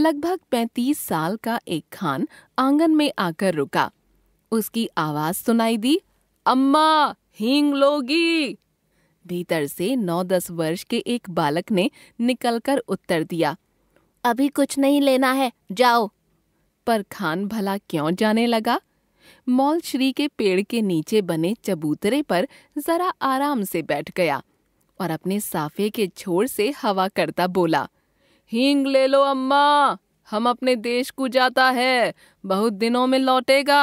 लगभग पैंतीस साल का एक खान आंगन में आकर रुका उसकी आवाज सुनाई दी अम्मा हींग लोगी भीतर से नौ दस वर्ष के एक बालक ने निकलकर उत्तर दिया अभी कुछ नहीं लेना है जाओ पर खान भला क्यों जाने लगा मौल श्री के पेड़ के नीचे बने चबूतरे पर जरा आराम से बैठ गया और अपने साफे के छोर से हवा करता बोला हींग ले लो अम्मा हम अपने देश को जाता है बहुत दिनों में लौटेगा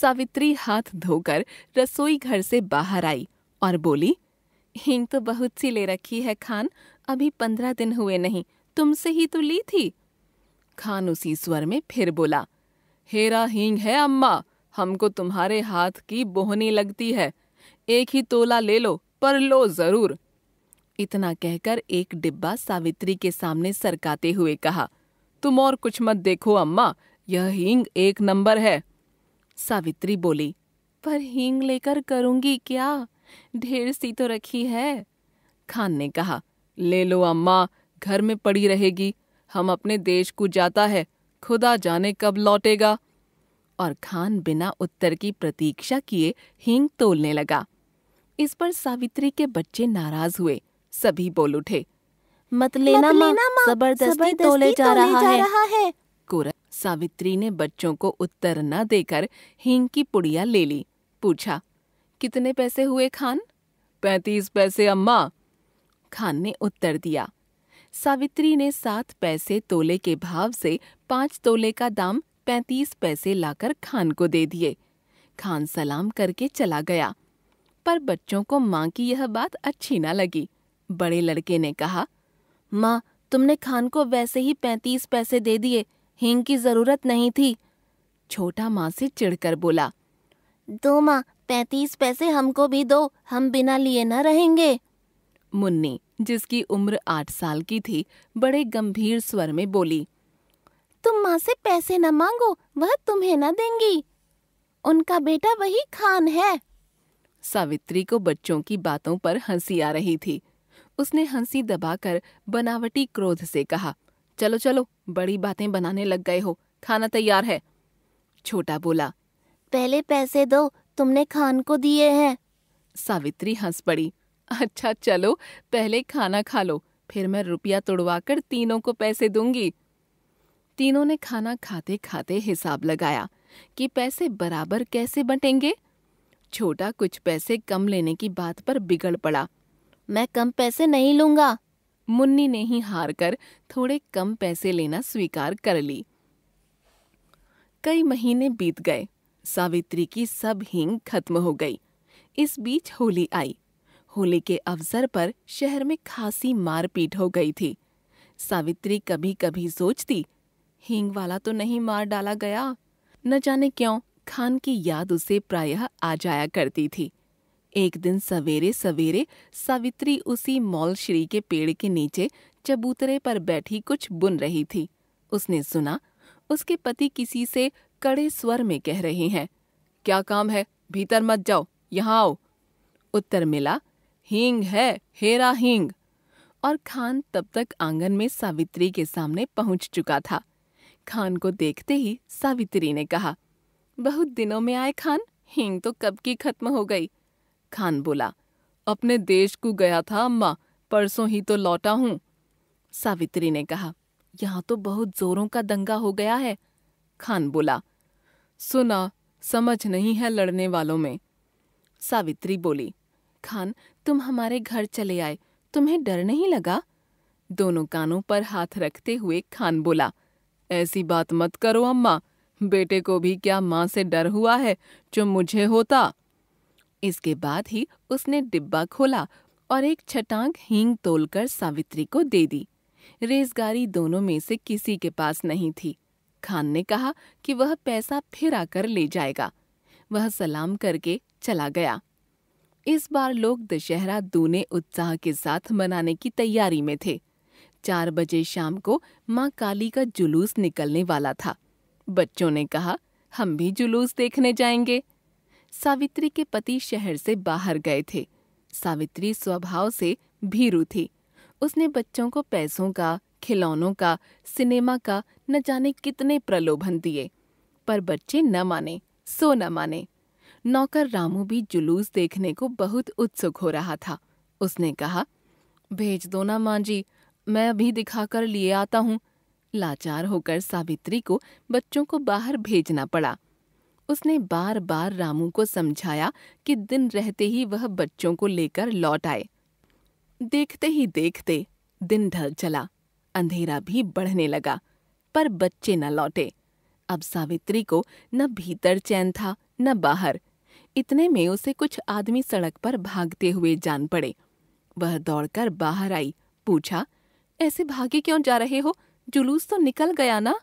सावित्री हाथ धोकर रसोई घर से बाहर आई और बोली हींग तो बहुत सी ले रखी है खान अभी पंद्रह दिन हुए नहीं तुमसे ही तो ली थी खान उसी स्वर में फिर बोला हेरा हींग है अम्मा हमको तुम्हारे हाथ की बोहनी लगती है एक ही तोला ले लो पर लो जरूर इतना कहकर एक डिब्बा सावित्री के सामने सरकाते हुए कहा तुम और कुछ मत देखो अम्मा यह हींग एक नंबर है सावित्री बोली पर हींग लेकर करूंगी क्या ढेर सी तो रखी है खान ने कहा ले लो अम्मा घर में पड़ी रहेगी हम अपने देश को जाता है खुदा जाने कब लौटेगा और खान बिना उत्तर की प्रतीक्षा किए हींग तोलने लगा इस पर सावित्री के बच्चे नाराज हुए सभी बोल उठे मत लेना माँ जबरदस्ती, जबरदस्ती तोले जा, तोले रहा, जा है। रहा है कोरा सावित्री ने बच्चों को उत्तर न देकर हींग की पुड़िया ले ली पूछा कितने पैसे हुए खान पैंतीस पैसे अम्मा खान ने उत्तर दिया सावित्री ने सात पैसे तोले के भाव से पांच तोले का दाम पैंतीस पैसे लाकर खान को दे दिए खान सलाम करके चला गया पर बच्चों को माँ की यह बात अच्छी न लगी बड़े लड़के ने कहा माँ तुमने खान को वैसे ही पैंतीस पैसे दे दिए हिंग की जरूरत नहीं थी छोटा माँ से चिढ़कर बोला दो माँ पैंतीस पैसे हमको भी दो हम बिना लिए न रहेंगे मुन्नी जिसकी उम्र आठ साल की थी बड़े गंभीर स्वर में बोली तुम माँ से पैसे न मांगो वह तुम्हें न देंगी उनका बेटा वही खान है सावित्री को बच्चों की बातों पर हंसी आ रही थी उसने हंसी दबाकर बनावटी क्रोध से कहा चलो चलो बड़ी बातें बनाने लग गए हो खाना तैयार है छोटा बोला पहले पैसे दो तुमने खान को दिए हैं सावित्री हंस पड़ी अच्छा चलो पहले खाना खा लो फिर मैं रुपया तुड़वा कर तीनों को पैसे दूंगी तीनों ने खाना खाते खाते हिसाब लगाया कि पैसे बराबर कैसे बटेंगे छोटा कुछ पैसे कम लेने की बात पर बिगड़ पड़ा मैं कम पैसे नहीं लूंगा मुन्नी ने ही हार कर थोड़े कम पैसे लेना स्वीकार कर ली कई महीने बीत गए सावित्री की सब हींग खत्म हो गई इस बीच होली आई होली के अवसर पर शहर में खासी मारपीट हो गई थी सावित्री कभी कभी सोचती हींग वाला तो नहीं मार डाला गया न जाने क्यों खान की याद उसे प्रायः आ जाया करती थी एक दिन सवेरे सवेरे सावित्री उसी मॉल श्री के पेड़ के नीचे चबूतरे पर बैठी कुछ बुन रही थी उसने सुना उसके पति किसी से कड़े स्वर में कह रहे हैं क्या काम है भीतर मत जाओ यहाँ आओ उत्तर मिला हींग है हेरा हींग और खान तब तक आंगन में सावित्री के सामने पहुंच चुका था खान को देखते ही सावित्री ने कहा बहुत दिनों में आए खान हींग तो कब की खत्म हो गई खान बोला अपने देश को गया था अम्मा परसों ही तो लौटा हूं सावित्री ने कहा यहाँ तो बहुत जोरों का दंगा हो गया है खान बोला सुना समझ नहीं है लड़ने वालों में सावित्री बोली खान तुम हमारे घर चले आए तुम्हें डर नहीं लगा दोनों कानों पर हाथ रखते हुए खान बोला ऐसी बात मत करो अम्मा बेटे को भी क्या माँ से डर हुआ है जो मुझे होता इसके बाद ही उसने डिब्बा खोला और एक छटांग हींग तोलकर सावित्री को दे दी रेजगारी दोनों में से किसी के पास नहीं थी खान ने कहा कि वह पैसा फिर आकर ले जाएगा वह सलाम करके चला गया इस बार लोग दशहरा दूने उत्साह के साथ मनाने की तैयारी में थे चार बजे शाम को माँ काली का जुलूस निकलने वाला था बच्चों ने कहा हम भी जुलूस देखने जाएंगे सावित्री के पति शहर से बाहर गए थे सावित्री स्वभाव से भीरू थी उसने बच्चों को पैसों का खिलौनों का सिनेमा का न जाने कितने प्रलोभन दिए पर बच्चे न माने सो न माने नौकर रामू भी जुलूस देखने को बहुत उत्सुक हो रहा था उसने कहा भेज दो ना माँ जी मैं अभी दिखाकर लिए आता हूँ लाचार होकर सावित्री को बच्चों को बाहर भेजना पड़ा उसने बार बार रामू को समझाया कि दिन रहते ही वह बच्चों को लेकर लौट आए देखते ही देखते दिन ढल चला अंधेरा भी बढ़ने लगा पर बच्चे न लौटे अब सावित्री को न भीतर चैन था न बाहर इतने में उसे कुछ आदमी सड़क पर भागते हुए जान पड़े वह दौड़कर बाहर आई पूछा ऐसे भागे क्यों जा रहे हो जुलूस तो निकल गया ना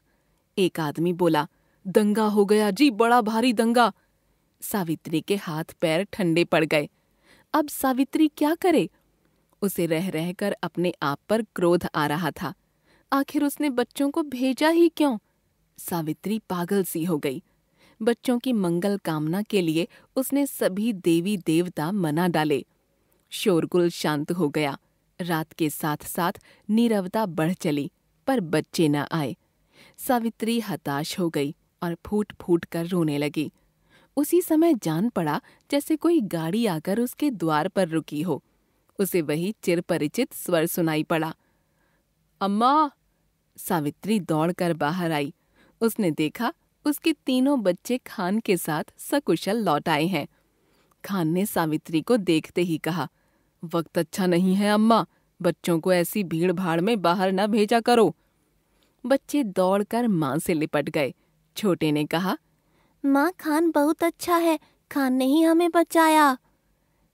एक आदमी बोला दंगा हो गया जी बड़ा भारी दंगा सावित्री के हाथ पैर ठंडे पड़ गए अब सावित्री क्या करे उसे रह रहकर अपने आप पर क्रोध आ रहा था आखिर उसने बच्चों को भेजा ही क्यों सावित्री पागल सी हो गई बच्चों की मंगल कामना के लिए उसने सभी देवी देवता मना डाले शोरगुल शांत हो गया रात के साथ साथ नीरवता बढ़ चली पर बच्चे न आए सावित्री हताश हो गई और फूट फूट कर रोने लगी उसी समय जान पड़ा जैसे कोई गाड़ी आकर उसके द्वार पर रुकी हो उसे वही चिरपरिचित स्वर सुनाई पड़ा अम्मा सावित्री दौड़कर बाहर आई उसने देखा उसके तीनों बच्चे खान के साथ सकुशल लौट आए हैं खान ने सावित्री को देखते ही कहा वक्त अच्छा नहीं है अम्मा बच्चों को ऐसी भीड़ भाड़ में बाहर न भेजा करो बच्चे दौड़कर मां से लिपट गए छोटे ने कहा माँ खान बहुत अच्छा है खान ने ही हमें बचाया